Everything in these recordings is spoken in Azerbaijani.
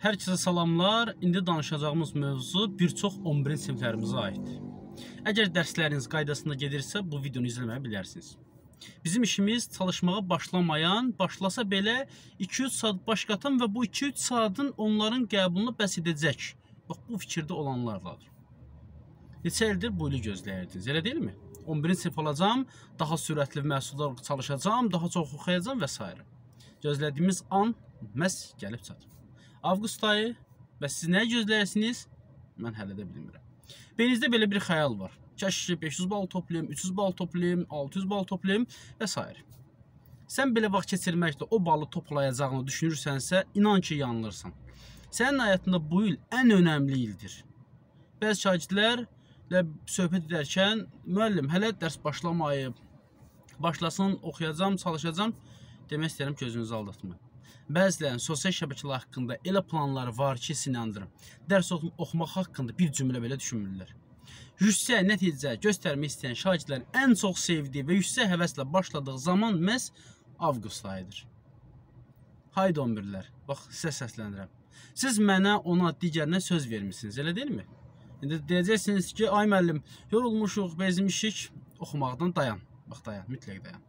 Hər kəsə salamlar. İndi danışacağımız mövzu bir çox 11-ci siniflərimizə aiddir. Əgər dərsləriniz qaydasında gedirsə, bu videonu izləməyə bilərsiniz. Bizim işimiz çalışmağa başlamayan, başlasa belə 2-3 saat baş qatan və bu 2-3 saatın onların qəbulunu bəs edəcək. Bax bu fikirdə olanlarladır. Neçə ildir bu ili gözləyirdiniz, elə deyilmi? 11-ci sinif olacağam, daha sürətli məhsullar çalışacağam, daha çox oxuyacağam və s. Gözlədiyimiz an məhz gəlib çatır. Avqust ayı və siz nə gözləyirsiniz? Mən hələ də bilmirəm. Beyninizdə belə bir xəyal var. Kəş ki, 500 bal toplayım, 300 bal toplayım, 600 bal toplayım və s. Sən belə vaxt keçirməkdə o balı toplayacağını düşünürsənsə, inan ki, yanılırsan. Sənin həyatında bu il ən önəmli ildir. Bəzi şagirdlərlə söhbət edərkən, müəllim, hələ dərs başlamayıb, başlasın, oxuyacam, çalışacam demək istəyirəm ki, özünüzü aldatmayın. Bəzilərin sosial şəbəkələr haqqında elə planları var ki, sinandırım. Dərs oxumaq haqqında bir cümlə belə düşünmürlər. Yüksək nəticə göstərmək istəyən şagirdlərin ən çox sevdiyi və yüksək həvəslə başladığı zaman məhz avqust ayıdır. Haydi 11-lər, bax sizə səslənirəm. Siz mənə, ona, digərinə söz vermisiniz, elə deyilmi? İndi deyəcəksiniz ki, ay müəllim, yorulmuşuq, bezmişik, oxumaqdan dayan. Bax dayan, mütləq dayan.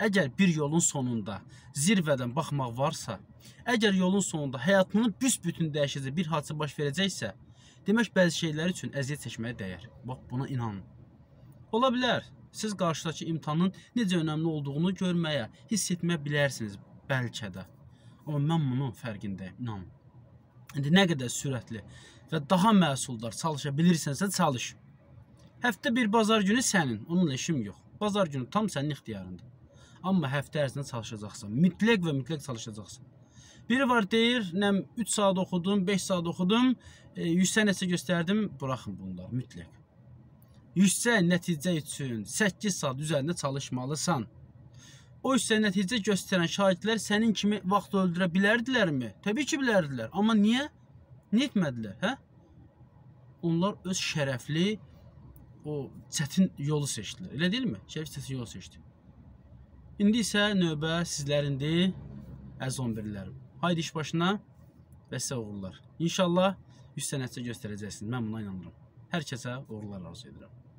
Əgər bir yolun sonunda zirvədən baxmaq varsa, əgər yolun sonunda həyatını büsbütün dəyişəcək bir hadisə baş verəcəksə, demək bəzi şeylər üçün əziyyət çəkməyə dəyər. Bax buna inanın. Ola bilər, siz qarşıdakı imtahanın necə önəmli olduğunu görməyə, hiss etməyə bilərsiniz bəlkə də. Amma mən bunun fərqindəyim, inanın. İndi nə qədər sürətli və daha məhsuldar çalışa bilirsənsə çalış. Həftə bir bazar günü sənin, onunla işim yox. Bazar günü tam sənin ixtiyarındadır. Amma həftə ərzində çalışacaqsan. Mütləq və mütləq çalışacaqsan. Biri var deyir, nəm 3 saat oxudum, 5 saat oxudum, 100-sə e, nəticə göstərdim, buraxın bunları mütləq. 100-sə nəticə üçün 8 saat üzərində çalışmalısan. O isə nəticə göstərən şagirdlər sənin kimi vaxt öldürə bilərdilərmi? Təbii ki, bilərdilər. Amma niyə? Niyə etmədilər, hə? Onlar öz şərəfli o çətin yolu seçdilər. Elə deyilmi? Şərəf çətin yolu seçdi. İndi isə növbə sizlərindir, əz 11-lərim. Haydi iş başına və sizə uğurlar. İnşallah 100 sənətsə göstərəcəksiniz. Mən buna inanıram. Hər kəsə uğurlar arzu edirəm.